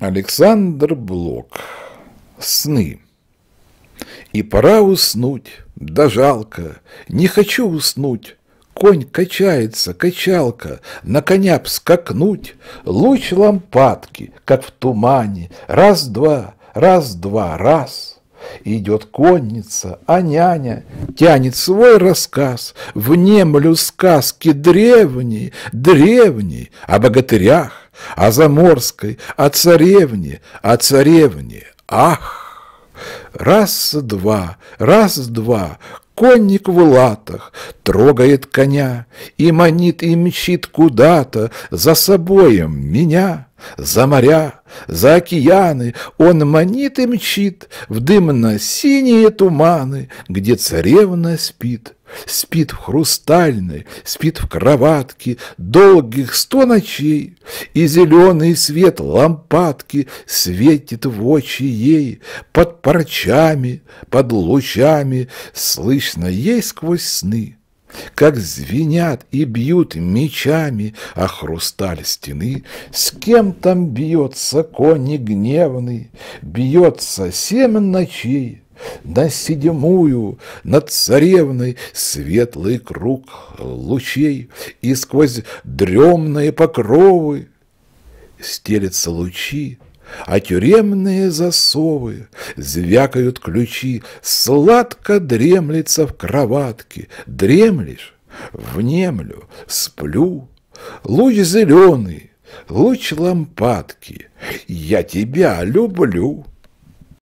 Александр Блок. Сны. И пора уснуть, да жалко, не хочу уснуть. Конь качается, качалка, на коня вскакнуть. Луч лампадки, как в тумане, раз-два, раз-два, раз. Идет конница, а няня тянет свой рассказ, внемлю сказки древней, древней, о богатырях, о заморской, о царевне, о царевне. Ах! Раз-два, раз-два, конник в латах трогает коня и манит и мчит куда-то за собоем меня. За моря, за океаны он манит и мчит В дымно-синие туманы, где царевна спит. Спит в хрустальной, спит в кроватке Долгих сто ночей, И зеленый свет лампадки Светит в очи ей Под парчами, под лучами Слышно ей сквозь сны как звенят и бьют мечами о а хрусталь стены, с кем там бьется конь гневный, бьется семь ночей, на седьмую, над царевной светлый круг лучей, и сквозь дремные покровы стелятся лучи, а тюремные засовы, звякают ключи, сладко дремлется в кроватке, дремлешь, внемлю, сплю, луч зеленый, луч лампадки, я тебя люблю.